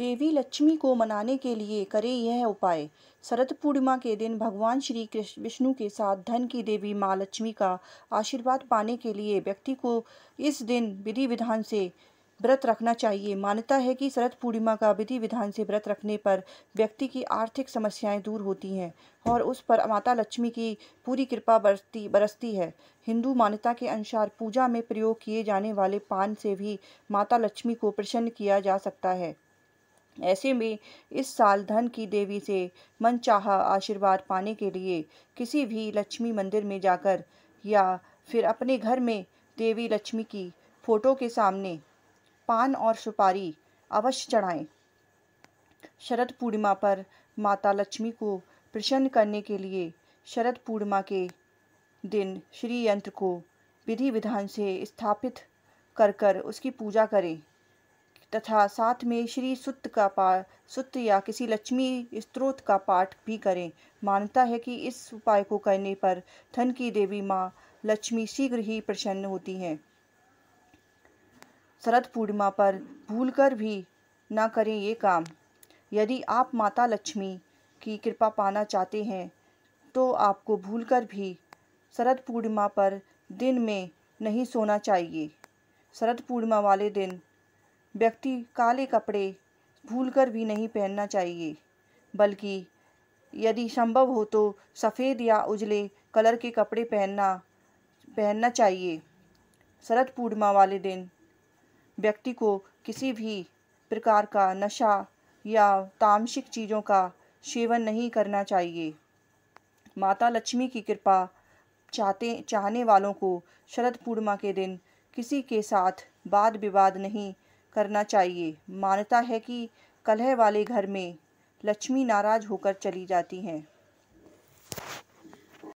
देवी लक्ष्मी को मनाने के लिए करें यह उपाय शरद पूर्णिमा के दिन भगवान श्री कृष्ण विष्णु के साथ धन की देवी माँ लक्ष्मी का आशीर्वाद पाने के लिए व्यक्ति को इस दिन विधि विधान से व्रत रखना चाहिए मान्यता है कि शरद पूर्णिमा का विधि विधान से व्रत रखने पर व्यक्ति की आर्थिक समस्याएं दूर होती हैं और उस पर माता लक्ष्मी की पूरी कृपा बरसती बरसती है हिंदू मान्यता के अनुसार पूजा में प्रयोग किए जाने वाले पान से भी माता लक्ष्मी को प्रसन्न किया जा सकता है ऐसे में इस साल धन की देवी से मनचाहा आशीर्वाद पाने के लिए किसी भी लक्ष्मी मंदिर में जाकर या फिर अपने घर में देवी लक्ष्मी की फ़ोटो के सामने पान और सुपारी अवश्य चढ़ाएं शरद पूर्णिमा पर माता लक्ष्मी को प्रसन्न करने के लिए शरद पूर्णिमा के दिन श्री यंत्र को विधि विधान से स्थापित कर कर उसकी पूजा करें तथा साथ में श्री सुत का पाठ सुत या किसी लक्ष्मी स्त्रोत का पाठ भी करें मान्यता है कि इस उपाय को करने पर धन की देवी माँ लक्ष्मी शीघ्र ही प्रसन्न होती हैं शरद पूर्णिमा पर भूल कर भी ना करें ये काम यदि आप माता लक्ष्मी की कृपा पाना चाहते हैं तो आपको भूल कर भी शरद पूर्णिमा पर दिन में नहीं सोना चाहिए शरद पूर्णिमा वाले दिन व्यक्ति काले कपड़े भूलकर भी नहीं पहनना चाहिए बल्कि यदि संभव हो तो सफ़ेद या उजले कलर के कपड़े पहनना पहनना चाहिए शरद पूर्णिमा वाले दिन व्यक्ति को किसी भी प्रकार का नशा या तामसिक चीज़ों का सेवन नहीं करना चाहिए माता लक्ष्मी की कृपा चाहते चाहने वालों को शरद पूर्णिमा के दिन किसी के साथ वाद विवाद नहीं करना चाहिए मान्यता है कि कलह वाले घर में लक्ष्मी नाराज होकर चली जाती हैं